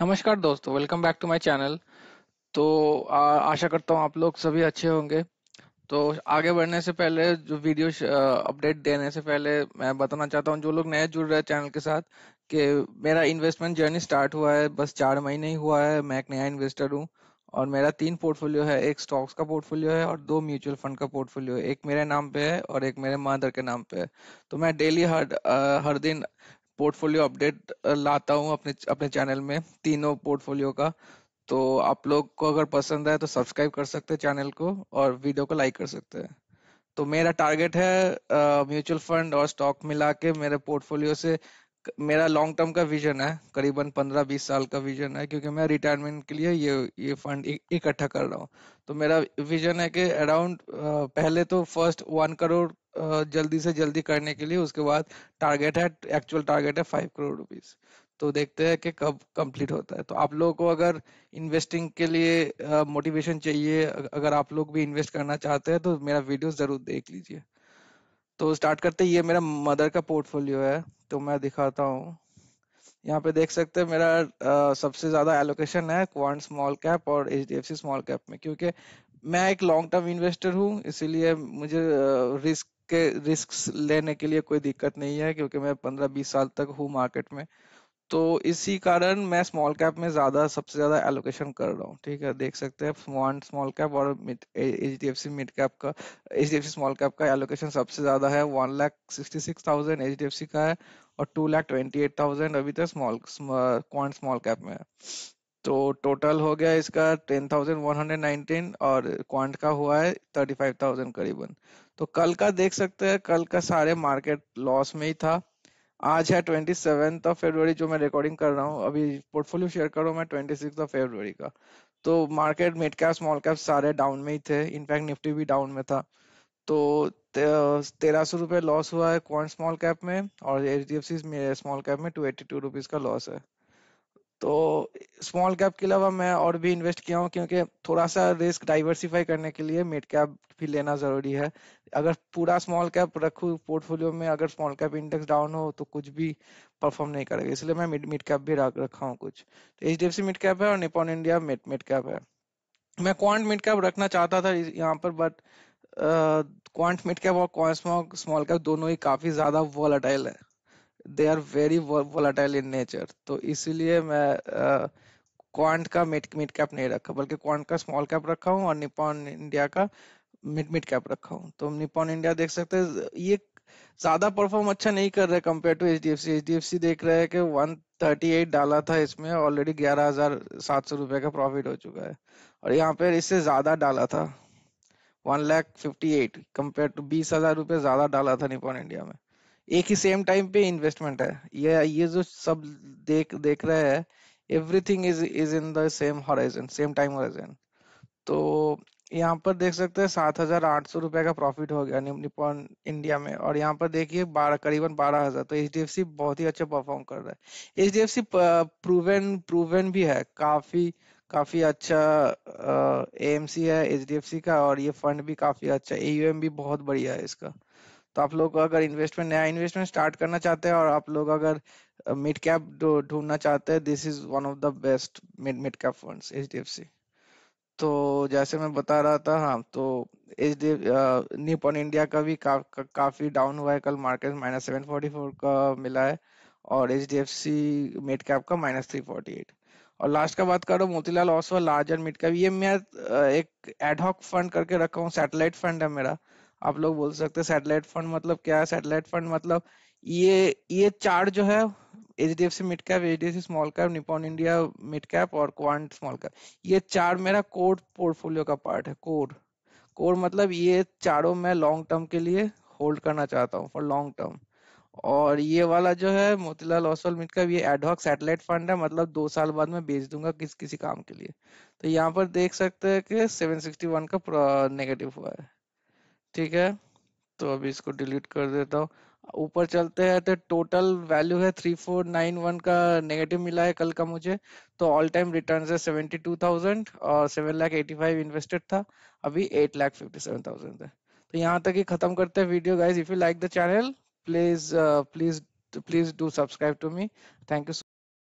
नमस्कार दोस्तों welcome back to my channel तो आ, आशा करता हूँ आप लोग सभी अच्छे होंगे तो आगे बढ़ने से पहले जो वीडियो अपडेट देने से पहले मैं बताना चाहता हूँ जो लोग नए जुड़ रहे हैं चैनल के साथ कि मेरा इन्वेस्टमेंट जर्नी स्टार्ट हुआ है बस चार महीने ही हुआ है मैं एक नया इन्वेस्टर हूँ और मेरा तीन पोर्टफोलियो है एक स्टॉक्स का पोर्टफोलियो है और दो म्यूचुअल फंड का पोर्टफोलियो एक मेरे नाम पे है और एक मेरे मदर के नाम पे है तो मैं डेली हर आ, हर दिन पोर्टफोलियो अपडेट लाता हूँ अपने अपने चैनल में तीनों पोर्टफोलियो का तो आप लोग को अगर पसंद आए तो सब्सक्राइब कर सकते हैं चैनल को और वीडियो को लाइक कर सकते हैं तो मेरा टारगेट है म्यूचुअल फंड और स्टॉक मिला के मेरे पोर्टफोलियो से मेरा लॉन्ग टर्म का विजन है करीबन पंद्रह बीस साल का विजन है क्योंकि मैं रिटायरमेंट के लिए ये ये फंड इकट्ठा कर रहा हूँ तो मेरा विजन है कि अराउंड पहले तो फर्स्ट वन करोड़ जल्दी से जल्दी करने के लिए उसके बाद टारगेट है एक्चुअल टारगेट है फाइव करोड़ रुपीज तो देखते हैं कि कब कंप्लीट होता है तो आप लोगों को अगर इन्वेस्टिंग के लिए मोटिवेशन uh, चाहिए अगर आप लोग भी इन्वेस्ट करना चाहते हैं तो मेरा वीडियो जरूर देख लीजिए तो स्टार्ट करते ये मेरा मदर का पोर्टफोलियो है तो मैं दिखाता हूँ यहाँ पे देख सकते हैं मेरा आ, सबसे ज्यादा एलोकेशन है क्वांट स्मॉल कैप और H D F C small cap में क्योंकि मैं एक लॉन्ग टर्म इन्वेस्टर हूँ इसीलिए मुझे रिस्क के रिस्क लेने के लिए कोई दिक्कत नहीं है क्योंकि मैं पंद्रह बीस साल तक हूँ मार्केट में तो इसी कारण मैं स्मॉल कैप में ज्यादा सबसे ज्यादा एलोकेशन कर रहा हूँ ठीक है देख सकते हैं स्मॉल कैप और H D F C mid cap का H D F C small cap का एलोकेशन सबसे ज्यादा है one lakh sixty six thousand H D F C का है और two lakh twenty eight thousand अभी तक स्मॉल क्वांट स्मॉल कैप में है तो टोटल हो गया इसका ten thousand one hundred nineteen और क्वांट का हुआ है थर्टी फाइव थाउजेंड करीबन तो कल का देख सकते हैं कल का सारे मार्केट लॉस में ही था आज है ट्वेंटी सेवन ऑफ फेब्रवरी जो मैं रिकॉर्डिंग कर रहा हूँ अभी पोर्टफोलियो शेयर कर रहा हूँ मैं ट्वेंटी सिक्स ऑफ फेब्रवरी का तो market mid cap small cap सारे डाउन में ही थे इनफैक्ट निफ्टी भी डाउन में था तो तेरह सौ रुपये लॉस हुआ है क्वांट स्मॉल कैप में और H D F C small cap में टू एट्टी टू रुपीज़ का लॉस है तो स्मॉल कैप के अलावा मैं और भी इन्वेस्ट किया हूँ क्योंकि थोड़ा सा रिस्क डाइवर्सिफाई करने के लिए मिड कैप भी लेना जरूरी है अगर पूरा स्मॉल कैप रखू पोर्टफोलियो में अगर स्मॉल कैप इंडेक्स डाउन हो तो कुछ भी परफॉर्म नहीं करेगा इसलिए मैं मिड मिड कैप भी रखा हूँ कुछ तो H D F C mid cap है और Nippon India mid mid cap है मैं क्वांट मिड कैप रखना चाहता था यहाँ पर बट क्वांट मिड कैप और स्मॉल कैप दोनों ही काफी ज्यादा वॉलाटाइल है they are very volatile in nature तो इसीलिए मैं क्वांट का मिड मिड कैप नहीं रखा बल्कि क्वांट का स्मॉल कैप रखा हूँ और निपॉन इंडिया का मिड मिड कैप रखा हूँ तो निपॉन इंडिया देख सकते हैं ये ज्यादा परफॉर्म अच्छा नहीं कर रहे compare to H D F C H D F C देख रहे हैं कि वन थर्टी एट डाला था इसमें ऑलरेडी ग्यारह हजार सात सौ रुपए का प्रॉफिट हो चुका है और यहाँ पे इससे ज्यादा डाला था one lakh fifty eight compare to बीस हजार रुपये ज्यादा डाला था निपॉन इंडिया में एक ही सेम टाइम पे इन्वेस्टमेंट है ये ये जो सब देख देख रहे हैं everything is is in the same horizon same time horizon तो यहाँ पर देख सकते हैं सात हजार आठ सौ रुपए का प्रॉफिट हो गया निपॉन इंडिया में और यहाँ पर देखिए बारह करीबन बारह हजार तो एच डी एफ सी बहुत ही अच्छा परफॉर्म कर रहा है H D F C proven proven भी है काफी काफी अच्छा ए एम सी है एच डी एफ सी का और ये फंड भी काफी अच्छा ए यू एम भी बहुत बढ़िया है इसका तो आप लोग अगर इन्वेस्टमेंट नया इन्वेस्टमेंट स्टार्ट करना चाहते हैं और आप लोग अगर मिड कैप ढूंढना चाहते हैं this is one of the best mid mid cap funds एच तो जैसे मैं बता रहा था हाँ तो एच डी निपॉन इंडिया का भी का, का, काफी डाउन हुआ है कल market minus seven forty four का मिला है और H D F C mid cap का माइनस थ्री फोर्टी एट और लास्ट का बात करो Motilal Oswal larger mid cap ये मैं एक एडहॉक फंड करके रखा हूँ सैटेलाइट फंड है मेरा आप लोग बोल सकते हैं सैटेलाइट फंड मतलब क्या है सैटेलाइट फंड मतलब ये ये चार जो है H D F C mid cap H D F C small cap Nippon India mid cap और क्वांट स्मॉल कैप ये चार मेरा कोर पोर्टफोलियो का पार्ट है कोर कोर मतलब ये चारों मैं लॉन्ग टर्म के लिए होल्ड करना चाहता हूँ फॉर लॉन्ग टर्म और ये वाला जो है मोतीलाल ओसवाल मिड कैप ये एडहॉक सैटेलाइट फंड है मतलब दो साल बाद मैं बेच दूंगा किस किसी काम के लिए तो यहाँ पर देख सकते हैं कि वन का नेगेटिव हुआ है ठीक है तो अभी इसको डिलीट कर देता हूँ ऊपर चलते हैं तो टोटल वैल्यू है थ्री फोर नाइन वन का नेगेटिव मिला है कल का मुझे तो ऑल टाइम रिटर्न है सेवेंटी टू थाउजेंड और seven lakh eighty five invested था अभी eight lakh fifty seven thousand है तो यहाँ तक ही खत्म करते हैं video guys if you like the channel please please please do subscribe to me thank you